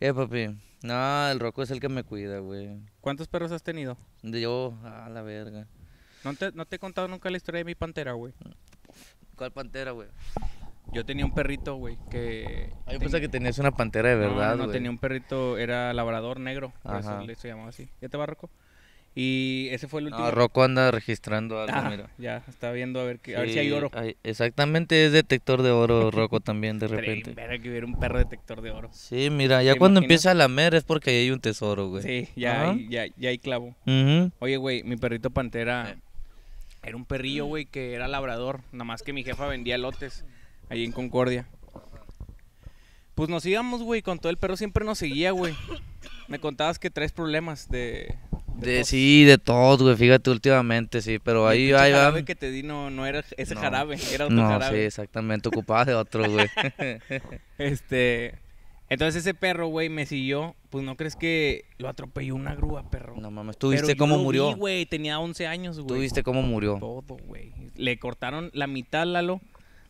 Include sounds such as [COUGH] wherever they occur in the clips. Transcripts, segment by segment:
Eh, papi. No, el roco es el que me cuida, güey. ¿Cuántos perros has tenido? Yo, a la verga. ¿No te, no te he contado nunca la historia de mi pantera, güey? ¿Cuál pantera, güey? Yo tenía un perrito, güey, que... Ay, ah, yo que tenías una pantera de verdad, No, no, tenía un perrito, era labrador negro, por le se llamaba así. ¿Ya te va, Rocco? Y ese fue el último. No, Rocco anda registrando algo, ah, mira. Ya, está viendo a ver, a ver si hay oro. exactamente, es detector de oro Rocco también, de [LAUGHS] repente. Espera que hubiera un perro detector de oro. Sí, mira, ya cuando empieza a lamer es porque ahí hay un tesoro, güey. Sí, ya, hay, ya, ya hay clavo. Oye, güey, mi perrito pantera eh. era un perrillo, güey, que era labrador. Nada más que mi jefa vendía lotes ahí en Concordia. Pues nos íbamos, güey, con todo el perro siempre nos seguía, güey. Me contabas que traes problemas de, de, Sí, de todo, güey, fíjate, últimamente, sí, pero ahí va, El jarabe que te di no, no era ese jarabe, era otro no, jarabe. sí, exactamente, ocupaba de otro, güey. [LAUGHS] este, entonces ese perro, güey, me siguió, pues no crees que lo atropelló una grúa, perro. No mames, tuviste pero cómo murió. güey, tenía 11 años, güey. Tuviste cómo murió. Todo, güey. Le cortaron la mitad, Lalo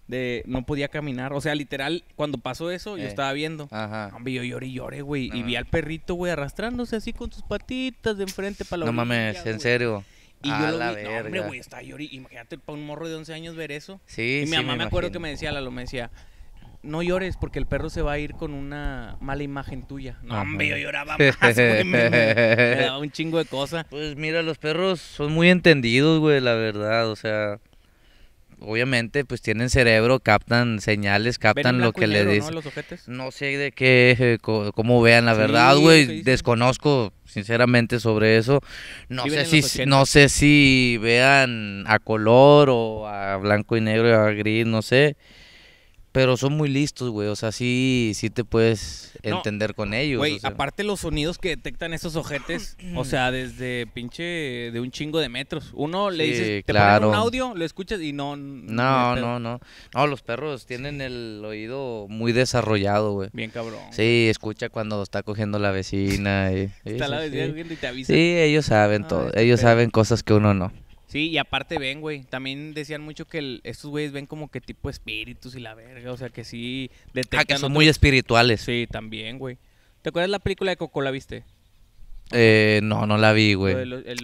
de no podía caminar. O sea, literal, cuando pasó eso, yo estaba viendo. Ajá. Hombre, yo lloré y lloré, güey. Y vi al perrito, güey, arrastrándose así con sus patitas de enfrente para la No mames, en serio. Y yo lo vi, hombre, güey, estaba llorando. Imagínate para un morro de 11 años ver eso. Sí, Y mi mamá me, acuerdo que me decía, Lalo, me decía, no llores porque el perro se va a ir con una mala imagen tuya. No, hombre, yo lloraba [LAUGHS] más, güey. me, daba un chingo de cosas. Pues mira, los perros son muy entendidos, güey, la verdad. O sea, obviamente, pues tienen cerebro, captan señales, captan lo que le dicen. ¿no? sé de qué, eh, cómo vean, la verdad, güey, desconozco sinceramente sobre eso. No sé si no sé si vean a color o a blanco y negro, a gris, no sé. Pero son muy listos, güey. O sea, sí, sí te puedes entender con ellos. Güey, aparte los sonidos que detectan esos ojetes, o [CLEARS THROAT] sea, desde pinche de un chingo de metros. Uno le dices, te un audio, lo escuchas y no. No, no, no, no. los perros tienen el oído muy desarrollado, güey. Bien cabrón. Sí, escucha cuando está cogiendo la vecina. Y, [LAUGHS] está la vecina viendo y te avisa. Sí, ellos saben ah, todo. Este ellos saben cosas que uno no. Sí, y aparte ven, güey. También decían mucho que estos güeyes ven como que tipo espíritus y la verga. O sea, que sí detectan. son muy espirituales. Sí, también, güey. ¿Te acuerdas la película de Coco? ¿La viste? Eh, no, no la vi, güey.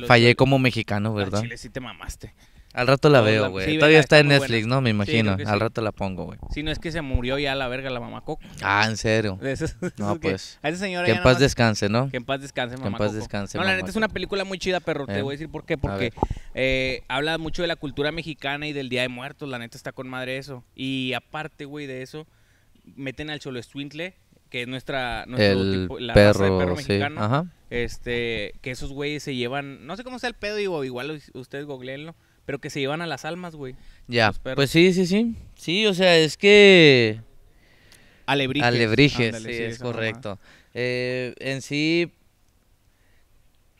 Fallé como mexicano, ¿verdad? Chile sí te mamaste. Al rato la veo, güey. Todavía está, en Netflix, ¿no? Me imagino. Al rato la pongo, güey. Si no es que se murió ya la verga la mamá Coco. Ah, en serio. [LAUGHS] no, pues. Que, en paz descanse, ¿no? Que en paz descanse, mamá. Que en paz descanse. No, la neta es una película muy chida, perro. Te eh. voy a decir por qué. Porque eh, habla mucho de la cultura mexicana y del Día de Muertos. La neta está con madre eso. Y aparte, güey, de eso, meten al Cholo Swintle, que es nuestra. Nuestro tipo, perro, de mexicano. Ajá. Este, que esos güeyes se llevan. No sé cómo sea el pedo, digo, igual ustedes googleenlo pero que se llevan a las almas, güey. Ya, pues sí, sí, sí. Sí, o sea, es que... Alebrijes. Alebrijes, sí, es correcto. Eh, en sí...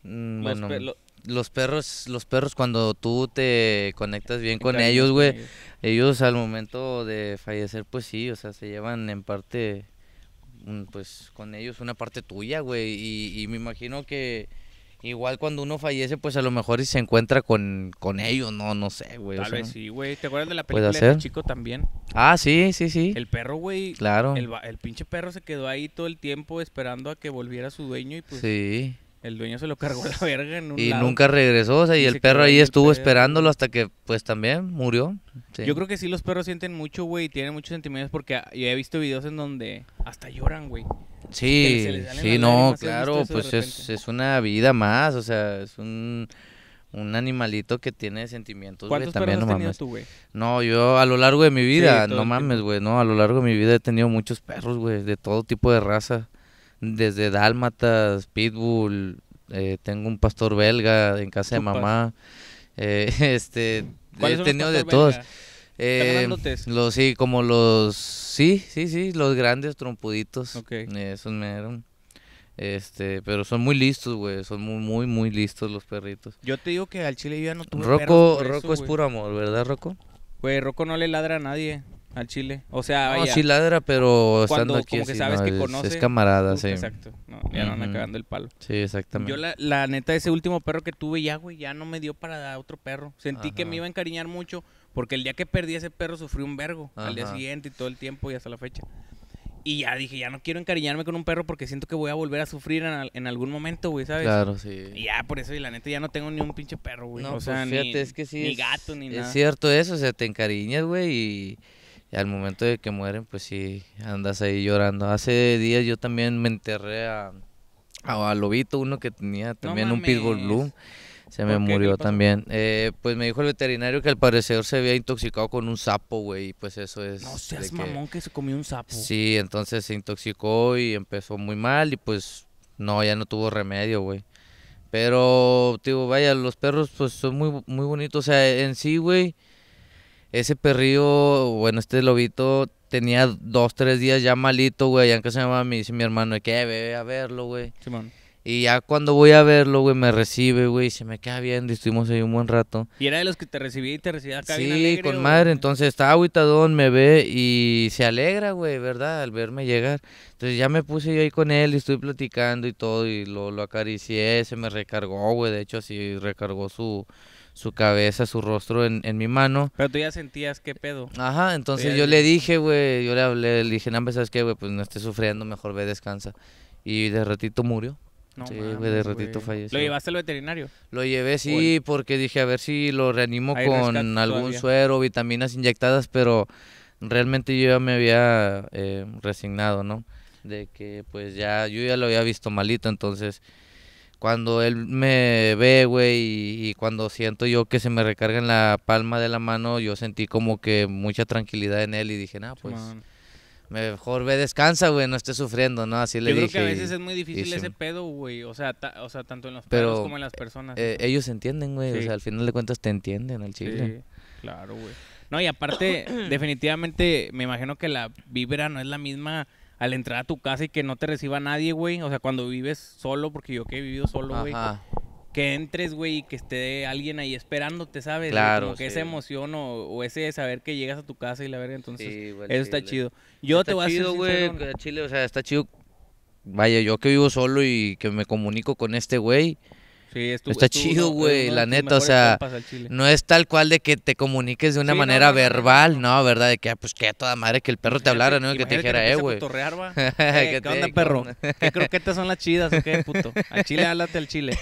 Mm, bueno, los perros, los perros cuando tú te conectas bien con ellos, güey, ellos al momento de fallecer, pues sí, o sea, se llevan en parte, mm, pues con ellos una parte tuya, güey, y me imagino que Igual cuando uno fallece, pues a lo mejor si se encuentra con, con ellos, no, no sé, güey. Tal vez sí, güey. ¿Te acuerdas de la película de chico también? Ah, sí, sí, sí. El perro, güey. Claro. El, pinche perro se quedó ahí todo el tiempo esperando a que volviera su dueño y pues... Sí. El dueño se lo cargó la verga en un Y nunca regresó, o sea, y, el perro ahí estuvo esperándolo hasta que, pues, también murió. Yo creo que sí los perros sienten mucho, güey, y tienen muchos sentimientos porque yo he visto videos en donde hasta lloran, güey. Sí, sí, no, claro, pues es, una vida más, o sea, es un, un animalito que tiene sentimientos, güey, también, no mames. Tú, no, yo a lo largo de mi vida, no mames, güey, no, a lo largo de mi vida he tenido muchos perros, güey, de todo tipo de raza, desde dálmatas, pitbull, eh, tengo un pastor belga en casa de mamá, eh, [LAUGHS] este, he tenido de todos. Eh, los sí, como los sí, sí, sí, los grandes trompuditos. Esos me Este, pero son muy listos, güey. Son muy, muy, muy listos los perritos. Yo te digo que al chile yo ya no tuve perros Rocco es puro amor, ¿verdad, Rocco? Güey, Rocco no le ladra a nadie al chile. O sea, vaya. sí ladra, pero estando aquí como sabes que Es camarada, sí. Exacto. ya no anda cagando el palo. Sí, exactamente. Yo la, la, neta ese último perro que tuve ya, güey, ya no me dio para dar otro perro. Sentí que me iba a encariñar mucho porque el día que perdí a ese perro sufrí un vergo. Al día siguiente y todo el tiempo y hasta la fecha. Y ya dije, ya no quiero encariñarme con un perro porque siento que voy a volver a sufrir en, algún momento, güey, ¿sabes? Claro, sí. Y ya por eso, y la neta, ya no tengo ni un pinche perro, güey. No, o pues sea, ni, es que gato, ni nada. Es cierto eso, o sea, te encariñas, güey, y, al momento de que mueren, pues sí, andas ahí llorando. Hace días yo también me enterré a, a, Lobito, uno que tenía también un Pitbull Blue. Se me murió también. Eh, pues me dijo el veterinario que al parecer se había intoxicado con un sapo, güey. pues eso es. No seas mamón que... se comió un sapo. Sí, entonces se intoxicó y empezó muy mal. Y pues no, ya no tuvo remedio, güey. Pero, digo, vaya, los perros pues son muy, muy bonitos. O sea, en sí, güey, ese perrillo, bueno, este lobito tenía dos, tres días ya malito, güey. Ya en casa me mi, dice mi hermano, que eh, ve a verlo, güey. Y ya cuando voy a verlo, güey, me recibe, güey, se me queda bien. estuvimos ahí un buen rato. ¿Y era de los que te recibía y te recibía acá Sí, con madre. Entonces está aguitadón, me ve y se alegra, güey, ¿verdad? Al verme llegar. Entonces ya me puse yo ahí con él y estuve platicando y todo y lo, lo acaricié, se me recargó, güey. De hecho, así recargó su, su cabeza, su rostro en, mi mano. Pero tú ya sentías qué pedo. Ajá, entonces yo le dije, güey, yo le hablé, le dije, no, ¿sabes qué, güey? Pues no estés sufriendo, mejor ve, descansa. Y de ratito murió sí, güey, de ratito falleció. ¿Lo llevaste al veterinario? Lo llevé, sí, porque dije a ver si lo reanimo con algún suero, vitaminas inyectadas, pero realmente yo ya me había eh, resignado, ¿no? De que pues ya, yo ya lo había visto malito, entonces cuando él me ve, güey, y, cuando siento yo que se me recarga en la palma de la mano, yo sentí como que mucha tranquilidad en él y dije, nada, pues... Mejor ve, descansa, güey, no estés sufriendo, ¿no? Así le dije. Yo creo que a veces es muy difícil ese pedo, güey. O, sea, o sea, tanto en los perros como en las personas. Eh, ellos entienden, güey. O sea, al final de cuentas te entienden al chile. Sí, claro, güey. No, y aparte, [COUGHS] definitivamente, me imagino que la vibra no es la misma al entrar a tu casa y que no te reciba nadie, güey. O sea, cuando vives solo, porque yo que he vivido solo, güey que entres, güey, y que esté alguien ahí esperándote, ¿sabes? Claro. Como que esa emoción o, ese saber que llegas a tu casa y la verga, entonces eso está chido. Yo te voy chido, a güey, Chile, o sea, está chido. Vaya, yo que vivo solo y que me comunico con este güey, está chido, güey, la neta, o sea, no es tal cual de que te comuniques de una manera verbal, no, ¿verdad? De que, ah, pues, que a toda madre que el perro te pues, hablara, ¿no? Que te dijera, eh, güey. [LAUGHS] ¿Qué onda, perro? ¿Qué [LAUGHS] croquetas son las chidas o qué, puto? Al chile, háblate al chile.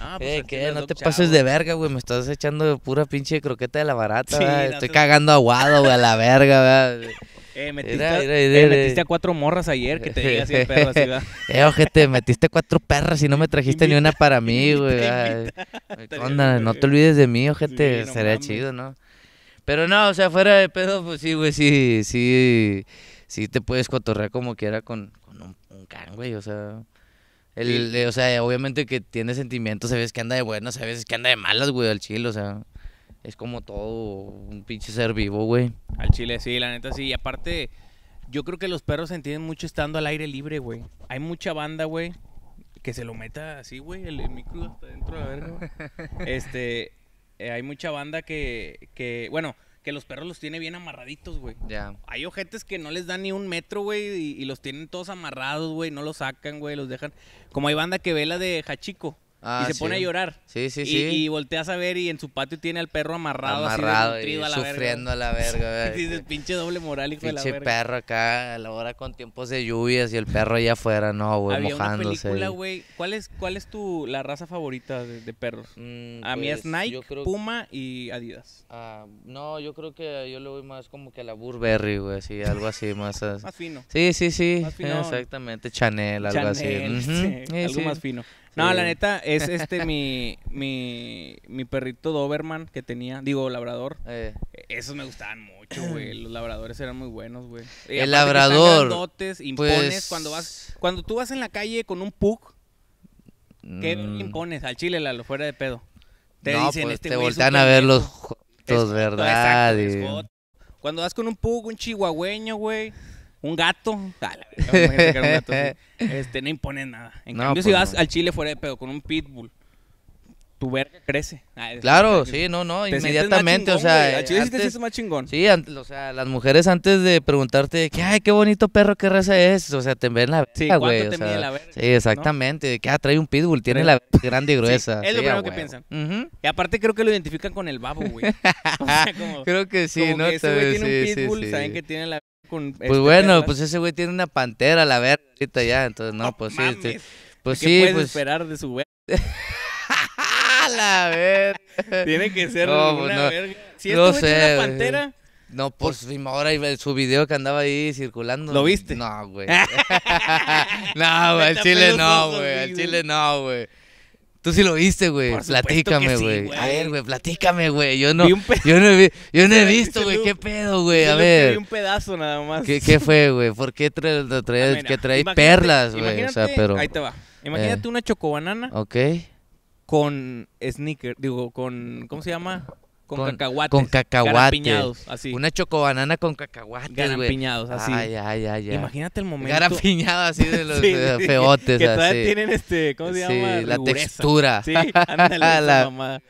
Ah, [LAUGHS] pues eh, ¿qué? No te pases de verga, güey, me estás echando pura pinche croqueta de la barata, Estoy cagando aguado, güey, a la verga, güey. Eh, metiste, eh, metiste a cuatro morras ayer, que te diga así perras, [LAUGHS] Eh, ojete, metiste cuatro perras y no me trajiste ni una para mí, güey. [LAUGHS] Onda, no te olvides de mí, ojete, sería chido, ¿no? Pero no, o sea, fuera de pedo, pues sí, güey, sí, sí, sí te puedes cotorrear como quiera con, con un, can, güey, o sea... El, O sea, obviamente que tiene sentimientos, a veces que anda de buenas, a veces que anda de malas, güey, al chile, o sea es como todo un pinche ser vivo, güey. Al chile, sí, la neta sí. Y aparte, yo creo que los perros se entienden mucho estando al aire libre, güey. Hay mucha banda, güey, que se lo meta así, güey, el, micro hasta dentro a ver [LAUGHS] este, eh, hay mucha banda que, que, bueno, que los perros los tiene bien amarraditos, güey. Ya. Hay ojetes que no les dan ni un metro, güey, y, los tienen todos amarrados, güey, no los sacan, güey, los dejan. Como hay banda que vela de Hachico. Ah, y se pone a llorar. Sí, sí, y, sí. Y volteas a ver y en su patio tiene al perro amarrado, amarrado sufriendo a la verga. [LAUGHS] y dices, pinche doble moral, y de la perro acá, a la hora con tiempos de lluvias y el perro allá afuera, no, güey, mojándose. Una película, güey. ¿Cuál es, cuál es tu, la raza favorita de, perros? Mm, a mí es pues, Nike, Puma y Adidas. Ah, no, yo creo que yo le voy más como que a la Burberry, güey, algo así [LAUGHS] más... más fino. Sí, sí, sí. Exactamente, Chanel, algo así. algo más fino. No, la neta, es [LAUGHS] este mi, mi, mi perrito Doberman que tenía, digo, labrador. Eh. Esos me gustaban mucho, güey. [CLEARS THROAT] Los labradores eran muy buenos, güey. El labrador. Pues, impones. Cuando, vas, cuando tú vas en la calle con un pug, ¿qué mm. impones? Al chile, lo fuera de pedo. Te dicen, pues, este te voltean a ver los ¿verdad? Cuando vas con un pug, un chihuahueño, güey un gato. Dale, ah, [LAUGHS] un gato este, no imponen nada. En cambio, pues si vas al Chile fuera de pedo con un pitbull, tu verga crece. Ah, claro, sí, no, no, inmediatamente, o sea. Al Chile sí te más chingón. Sí, o sea, las mujeres antes de preguntarte, ay, qué bonito perro, qué raza es, o sea, te ven la verga, sí, güey. Te o la verga, sí, exactamente, ¿qué que, ah, trae un pitbull, tiene la verga grande y [LAUGHS] gruesa. es lo primero que piensan. Y aparte creo que lo identifican con el babo, güey. [LAUGHS] O sea, como, creo que sí, ¿no? Que ese güey tiene un pitbull, saben que tiene la pues este bueno, pues ese güey tiene una pantera, la verga, ya. Entonces, no, pues sí. pues ¿Qué sí. Puedes pues. esperar de su verga? [LAUGHS] [LAUGHS] la verga. Tiene que ser no, pues una verga. Si esto es una pantera. No, pues ahora pues su video que andaba ahí circulando. ¿Lo viste? No, güey. [LAUGHS] no, güey, al chile no, güey, al chile no, güey. Tú sí lo viste, güey. Platícame, güey. a ver, güey, platícame, güey. Yo no, yo no he, yo no he [LAUGHS] visto, güey. ¿Qué pedo, güey? A ver. Vi un pedazo nada más. ¿Qué, fue, güey? ¿Por qué traes ah, perlas, güey? O sea, pero... Ahí te va. Imagínate eh. una chocobanana. Ok. Con sneaker, digo, con, ¿cómo se llama? Con, con cacahuates. Con cacahuates. así. Una chocobanana con cacahuates, garapiñados, así. Ay, ay, ay, Imagínate el momento. garapiñado así de los [LAUGHS] sí, feotes. Que, que todavía tienen este, ¿cómo se llama? Sí, la textura. Sí, ándale, [LAUGHS] la... mamá.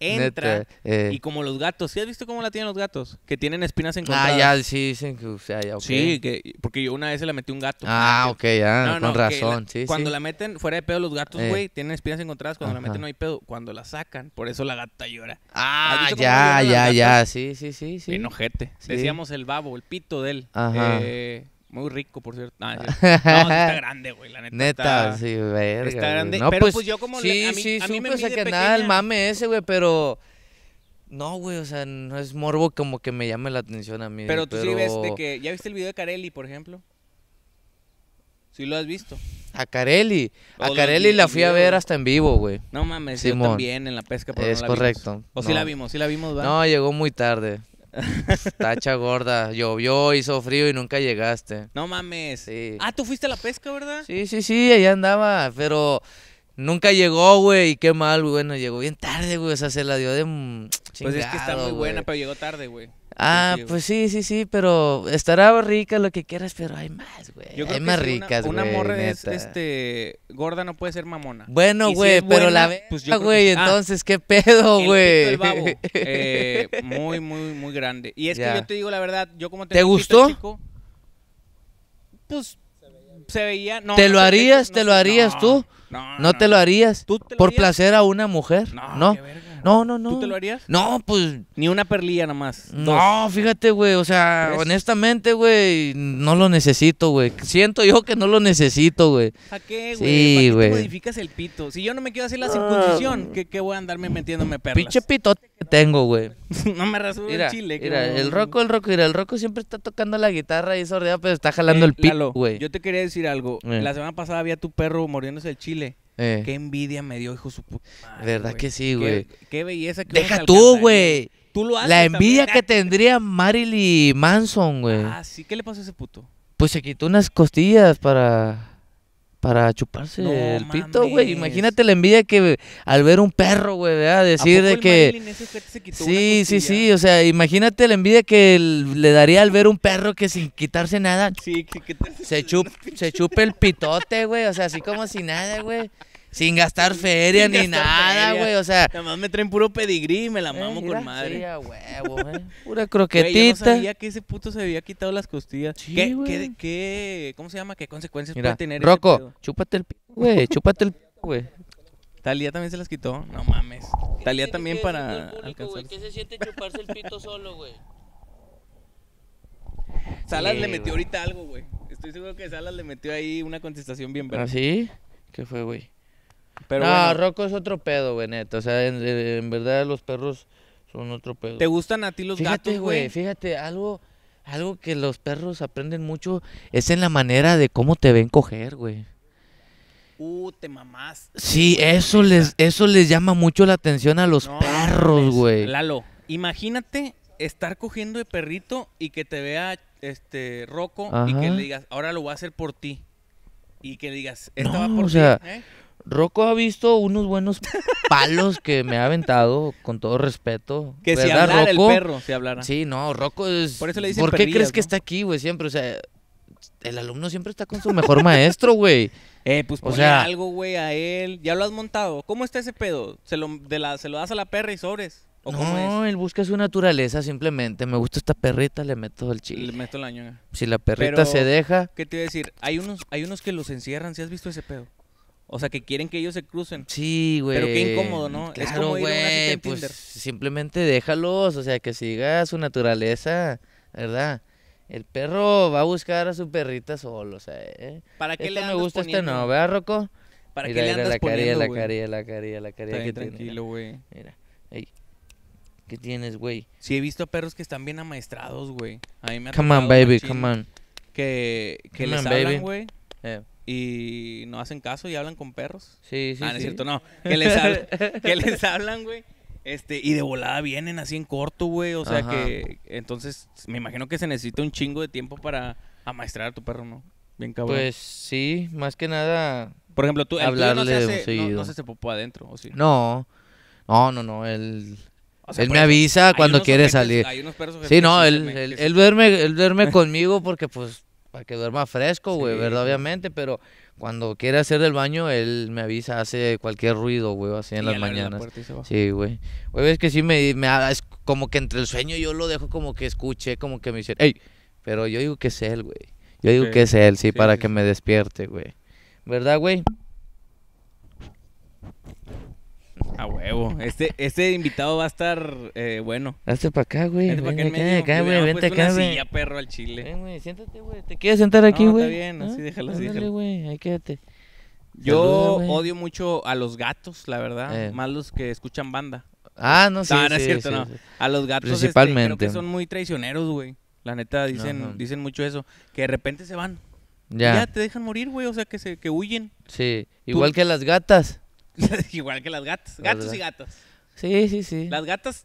Entra eh. y como los gatos, ¿sí has visto cómo la tienen los gatos? Que tienen espinas encontradas. Ah, ya, sí, dicen que, Sí, porque yo una vez se la metí un gato. Ah, ah ok, ya, con razón, Cuando la meten fuera de pedo los gatos, eh. güey, tienen espinas encontradas, cuando la meten no hay pedo, cuando la sacan, por eso la gata llora. Ah, ya, ya, ya, sí, sí, sí, sí. Enojete. Decíamos el babo, el pito de él. Ajá. Eh, muy rico, por cierto. Ah, [LAUGHS] no, está grande, güey, la neta. Neta, sí, verga. Está grande. No, pero pues, pues yo como... Sí, a mí, sí, a mí me que nada el mame ese, güey, pero... No, güey, o sea, no es morbo como que me llame la atención a mí. Pero tú sí ves de que... ¿Ya viste el video de Carelli, por ejemplo? Sí lo has visto. A Carelli. A Carelli la fui a ver hasta en vivo, güey. No mames, yo también en la pesca. por es la correcto. O sí la vimos, sí la vimos, va. No, llegó muy tarde. Tacha gorda, llovió, hizo frío y nunca llegaste. No mames. Sí. Ah, tú fuiste a la pesca, ¿verdad? Sí, sí, sí, allá andaba, pero nunca llegó, güey, y qué mal, güey. Bueno, llegó bien tarde, güey, o sea, se la dio de. Chingado, pues es que está muy buena, pero llegó tarde, güey. Ah, pues sí, sí, sí, pero estará rica lo que quieras, pero hay más, güey. hay más ricas, güey. Una, morra este, gorda no puede ser mamona. Bueno, güey, pero la pues güey, ah, entonces, ¿qué pedo, güey? Eh, [LAUGHS] muy, muy, muy grande. Y es que yo te digo la verdad, yo como te ¿Te gustó? pues, se veía... No, ¿Te lo harías? ¿Te lo harías tú? No, no, te lo harías. ¿Tú por placer a una mujer? No, ¿no? No, no, no. ¿Tú te lo harías? No, pues. Ni una perlilla nada más. No, fíjate, güey. O sea, honestamente, güey, no lo necesito, güey. Siento yo que no lo necesito, güey. ¿A qué, güey? Sí, güey. modificas el pito? Si yo no me quiero hacer la circuncisión, ah. ¿qué, qué voy a andarme metiéndome perlas? Pinche pitote que tengo, güey. [LAUGHS] no me rasuro el chile, Mira, el roco, el roco, mira, el roco siempre está tocando la guitarra y sordeado, pero está jalando eh, el pito, güey. Yo te quería decir algo. Eh. La semana pasada había tu perro mordiéndose el chile. Eh. Qué envidia me dio, hijo su puta. ¿Verdad que sí, güey? Qué, belleza que Deja tú, güey. La envidia que tendría Marilyn Manson, güey. Ah, sí, ¿qué le pasó a ese puto? Pues se quitó unas costillas para para chuparse el pito, güey. Imagínate la envidia que al ver un perro, güey, ¿verdad? Decir de que... sí, sí, sí, o sea, imagínate la envidia que le daría al ver un perro que sin quitarse nada... Sí, que, se, [LAUGHS] chup... se chupe el pitote, güey, o sea, así como si nada, güey. Sin gastar feria ni nada, güey. O sea. Nada más me traen puro pedigrí y me la eh, mamo con madre. a huevo, [LAUGHS] güey. Pura croquetita. yo no sabía que ese puto se había quitado las costillas. Sí, ¿Qué, qué, qué, cómo se llama? ¿Qué consecuencias puede tener Roco, chúpate el güey. Chúpate el güey. Talía también se las quitó. No mames. Talía también para. alcanzar... ¿Qué se siente chuparse el pito solo, güey? [LAUGHS] Salas le metió ahorita algo, güey. Estoy seguro que Salas le metió ahí una contestación bien verde. ¿Ah, sí? ¿Qué fue, güey? Pero no, Rocco es otro pedo, güey, neta. O sea, en, verdad los perros son otro pedo. ¿Te gustan a ti los fíjate, gatos, güey? Fíjate, algo, algo que los perros aprenden mucho es en la manera de cómo te ven coger, güey. Uh, te mamás. Sí, eso les, eso les llama mucho la atención a los perros, güey. Lalo, imagínate estar cogiendo el perrito y que te vea este Rocco y que le digas, ahora lo voy a hacer por ti. Y que le digas, esta por ti. ¿eh? Rocco ha visto unos buenos palos que me ha aventado, con todo respeto. [LAUGHS] Que se si hablara el perro, si hablara. Sí, no, Rocco es... Por eso le dicen ¿Por qué crees que está aquí, güey? Siempre, o sea, el alumno siempre está con su mejor maestro, güey. [LAUGHS] Eh, pues o algo, güey, a él. Ya lo has montado. ¿Cómo está ese pedo? ¿Se lo, de se lo das a la perra y sobres? no, él busca su naturaleza simplemente. Me gusta esta perrita, le meto el chile. Le meto la ñoña. Si la perrita se deja... ¿Qué te iba a decir? Hay unos, hay unos que los encierran. ¿Si has visto ese pedo? O sea, que quieren que ellos se crucen. Sí, güey. Pero qué incómodo, ¿no? Claro, es como güey, pues, Simplemente déjalos, o sea, que siga su naturaleza, ¿verdad? El perro va a buscar a su perrita solo, o sea, ¿eh? ¿Para qué le andas me gusta, este no, ¿verdad, Rocco? ¿Para qué le andas mira, la poniendo, carilla, la carilla, la carilla, la carilla, la tranquilo, güey. Mira, Ey. ¿Qué tienes, güey? Sí, he visto perros que están bien amaestrados, güey. A mí me ha Come on, baby, come on. Que, que come les güey. Eh y no hacen caso y hablan con perros. Sí, ah, sí. Ah, es cierto, no. [LAUGHS] Que les, hablan, güey. Este, y de volada vienen así en corto, güey. O sea que. Entonces, me imagino que se necesita un chingo de tiempo para amaestrar a tu perro, ¿no? Bien cabrón. Pues sí, más que nada. Por ejemplo, tú, hablarle no se no, se popó adentro, ¿o sí? No. No, no, no. Él. él me avisa cuando quiere salir. sí, no, él, él duerme conmigo porque pues para que duerma fresco, güey, ¿verdad? Obviamente, pero cuando quiere hacer del baño, él me avisa, hace cualquier ruido, güey, así en las mañanas. sí, güey. Güey, es que sí me, me es como que entre el sueño yo lo dejo como que escuché, como que me dice, ¡ey! Pero yo digo que es él, güey. Yo digo que es él, sí, para que me despierte, güey. ¿Verdad, güey? A huevo. Este, este invitado va a estar eh, bueno. Hazte para acá, güey. Vente pues, acá, acá, güey. Vente acá, güey. silla, perro, al chile. Ven, eh, güey, siéntate, güey. ¿Te quieres sentar aquí, no, güey? está bien, así ah, déjalo, así déjalo. güey, ahí quédate. Yo odio mucho a los gatos, la verdad. Eh. Más los que escuchan banda. Ah, no, sí. No, no sí, es cierto, sí, no. A los gatos Principalmente. creo que son muy traicioneros, güey. La neta, dicen, dicen mucho eso. Que de repente se van. Ya. Ya te dejan morir, güey. O sea, que, se, que huyen. Sí. Igual que las gatas. [LAUGHS] Igual que las gatas. Gatos y gatas. Sí, sí, sí. Las gatas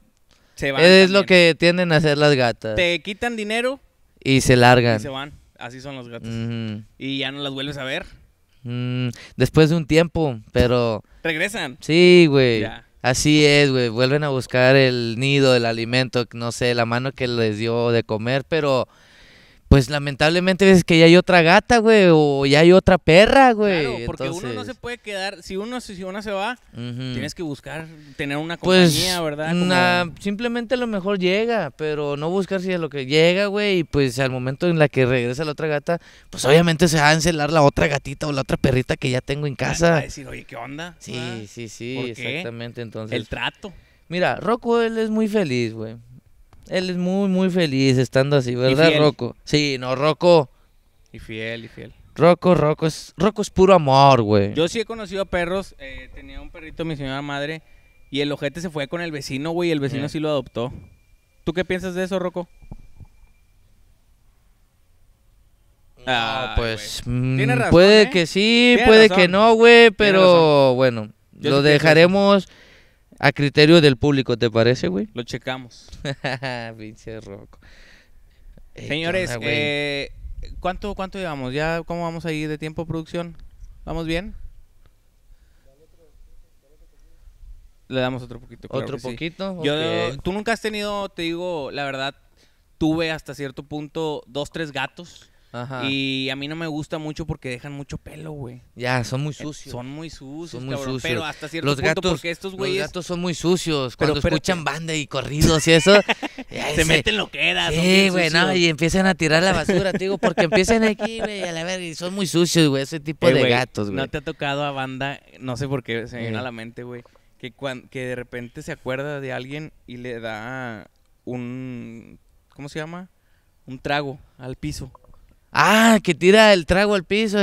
se van. Es lo que tienden a hacer las gatas. Te quitan dinero. Y se largan. Y se van. Así son los gatos. Y ya no las vuelves a ver. Mm, después de un tiempo, pero. Regresan. Sí, güey. Así es, güey. Vuelven a buscar el nido, el alimento, no sé, la mano que les dio de comer, pero pues lamentablemente es que ya hay otra gata, güey, o ya hay otra perra, güey. Claro, porque uno no se puede quedar, si uno, si una se va, tienes que buscar tener una pues, compañía, ¿verdad? simplemente lo mejor llega, pero no buscar si es lo que llega, güey, y pues al momento en la que regresa la otra gata, pues obviamente se va a encelar la otra gatita o la otra perrita que ya tengo en ah, casa. Va decir, oye, ¿qué onda? Sí, ah, sí, sí, exactamente. Entonces, el trato. Mira, Rocco él es muy feliz, güey. Él es muy, muy feliz estando así, ¿verdad, Rocco? Sí, no, Rocco. Y fiel, y fiel. Rocco, Rocco es, Rocco es puro amor, güey. Yo sí he conocido a perros. Eh, tenía un perrito, mi señora madre. Y el ojete se fue con el vecino, güey. Y el vecino eh. sí lo adoptó. ¿Tú qué piensas de eso, Roco? ah, pues. Mm, ¿eh? puede que sí, puede que no, güey. Pero bueno, lo dejaremos. A criterio del público, ¿te parece, güey? Lo checamos. [LAUGHS] Pinche Señores, eh, ¿cuánto, ¿cuánto llevamos? ¿Ya cómo vamos ahí de tiempo, producción? ¿Vamos bien? Le damos otro poquito. otro poquito. Tú nunca has tenido, te digo, la verdad, tuve hasta cierto punto dos, tres gatos. Y a mí no me gusta mucho porque dejan mucho pelo, güey. Ya, son muy eh, sucios. Son muy sucios, Pero hasta cierto los punto gatos, porque estos güeyes... Los gatos son muy sucios. Cuando escuchan banda y corridos y eso... [LAUGHS] se, meten lo que era. Sí, güey, no, y empiezan a tirar la basura, te digo, porque empiezan aquí, güey, a la verga. Y son muy sucios, güey, ese tipo eh, de gatos, güey. No te ha tocado a banda, no sé por qué se me viene a eh. la mente, güey, que, que de repente se acuerda de alguien y le da un... ¿Cómo se llama? Un trago al piso. Ah, que tira el trago al piso.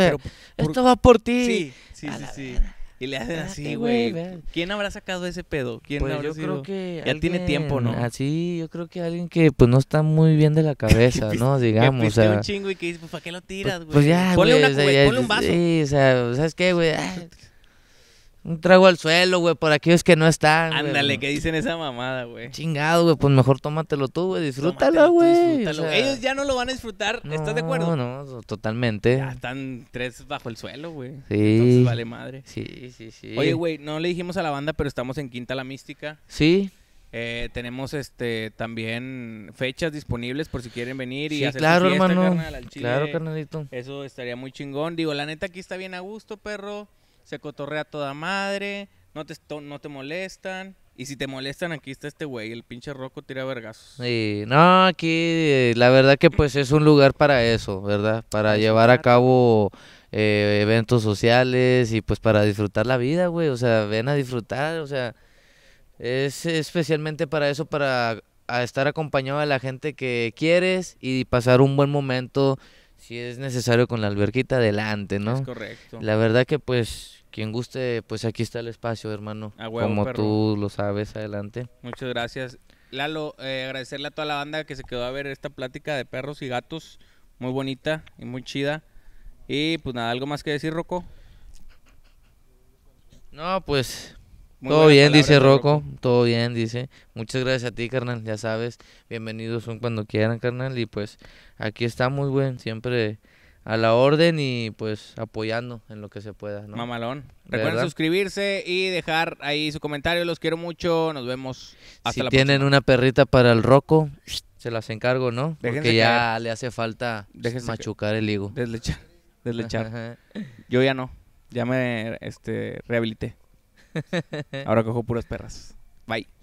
Esto va por ti. Sí, sí, sí. Y le hacen así, güey. ¿Quién habrá sacado ese pedo? ¿Quién pues yo creo que ya tiene tiempo, ¿no? Así, yo creo que alguien que pues no está muy bien de la [LAUGHS] cabeza, ¿no? Digamos, que o sea, un chingo y que dice, pues ¿para qué lo tiras, pues, pues güey? Pues, ya, güey. Ponle, un vaso. Sí, o sea, ¿sabes qué, güey? [LAUGHS] Un trago al suelo, güey, por aquellos que no están. Ándale, que dicen esa mamada, güey. Chingado, güey, pues mejor tómatelo tú, güey, disfrútalo, güey. Ellos ya no lo van a disfrutar, ¿estás de acuerdo? No, no, totalmente. Ya están tres bajo el suelo, güey. Sí. Entonces vale madre. Sí, sí, sí. Oye, güey, no le dijimos a la banda, pero estamos en Quinta la Mística. Sí. Eh, tenemos este también fechas disponibles por si quieren venir y hacer claro, hermano. al Chile. Claro, carnalito. Eso estaría muy chingón. Digo, la neta aquí está bien a gusto, perro se cotorrea toda madre, no te, no te molestan. Y si te molestan, aquí está este güey, el pinche roco tira vergazos. Sí, no, aquí eh, la verdad que pues es un lugar para eso, ¿verdad? Para llevar a cabo eh, eventos sociales y pues para disfrutar la vida, güey. O sea, ven a disfrutar, o sea, es especialmente para eso, para estar acompañado de la gente que quieres y pasar un buen momento si es necesario con la alberquita, adelante, ¿no? Es correcto. La verdad que pues quien guste, pues aquí está el espacio, hermano. A Como tú lo sabes, adelante. Muchas gracias. Lalo, eh, agradecerle a toda la banda que se quedó a ver esta plática de perros y gatos, muy bonita y muy chida. Y pues nada, ¿algo más que decir, Rocco? No, pues todo bien, dice Rocco. Todo bien, dice. Muchas gracias a ti, carnal. Ya sabes, bienvenidos son cuando quieran, carnal. Y pues aquí estamos, güey. Siempre a la orden y pues apoyando en lo que se pueda. ¿no? Mamalón. Recuerden suscribirse y dejar ahí su comentario. Los quiero mucho. Nos vemos. si tienen una perrita para el Rocco, se las encargo, ¿no? Porque ya le hace falta machucar el higo. Deslechar. Deslechar. [LAUGHS] Yo ya no. Ya me este, rehabilité. Ahora cojo puras perras. Bye.